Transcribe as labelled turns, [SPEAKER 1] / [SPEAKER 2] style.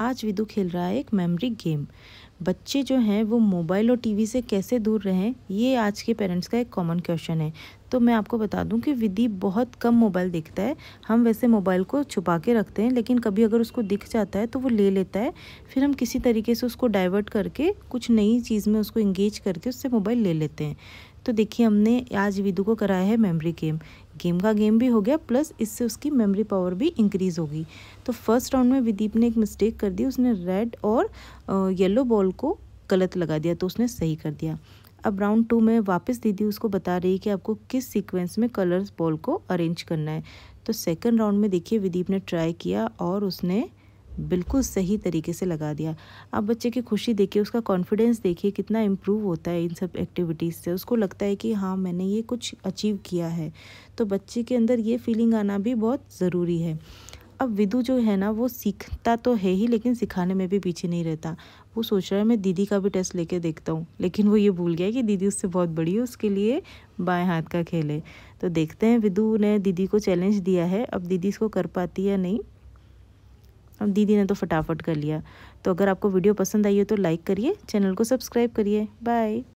[SPEAKER 1] आज विदु खेल रहा है एक मेमोरी गेम बच्चे जो हैं वो मोबाइल और टीवी से कैसे दूर रहें ये आज के पेरेंट्स का एक कॉमन क्वेश्चन है तो मैं आपको बता दूं कि विधि बहुत कम मोबाइल देखता है हम वैसे मोबाइल को छुपा के रखते हैं लेकिन कभी अगर उसको दिख जाता है तो वो ले लेता है फिर हम किसी तरीके से उसको डाइवर्ट करके कुछ नई चीज़ में उसको इंगेज करके उससे मोबाइल ले लेते हैं तो देखिए हमने आज विदु को कराया है मेमोरी गेम गेम का गेम भी हो गया प्लस इससे उसकी मेमोरी पावर भी इंक्रीज़ होगी तो फर्स्ट राउंड में विदीप ने एक मिस्टेक कर दी उसने रेड और येलो बॉल को गलत लगा दिया तो उसने सही कर दिया अब राउंड टू में वापस दीदी उसको बता रही है कि आपको किस सीक्वेंस में कलर्स बॉल को अरेंज करना है तो सेकंड राउंड में देखिए विदीप ने ट्राई किया और उसने बिल्कुल सही तरीके से लगा दिया आप बच्चे की खुशी देखिए उसका कॉन्फिडेंस देखिए कितना इम्प्रूव होता है इन सब एक्टिविटीज़ से उसको लगता है कि हाँ मैंने ये कुछ अचीव किया है तो बच्चे के अंदर ये फीलिंग आना भी बहुत ज़रूरी है अब विदु जो है ना वो सीखता तो है ही लेकिन सिखाने में भी पीछे नहीं रहता वो सोच रहा है मैं दीदी का भी टेस्ट लेके देखता हूँ लेकिन वो ये भूल गया कि दीदी उससे बहुत बड़ी है उसके लिए बाएं हाथ का खेल है तो देखते हैं विदु ने दीदी को चैलेंज दिया है अब दीदी इसको कर पाती है नहीं अब दीदी ने तो फटाफट कर लिया तो अगर आपको वीडियो पसंद आई हो तो लाइक करिए चैनल को सब्सक्राइब करिए बाय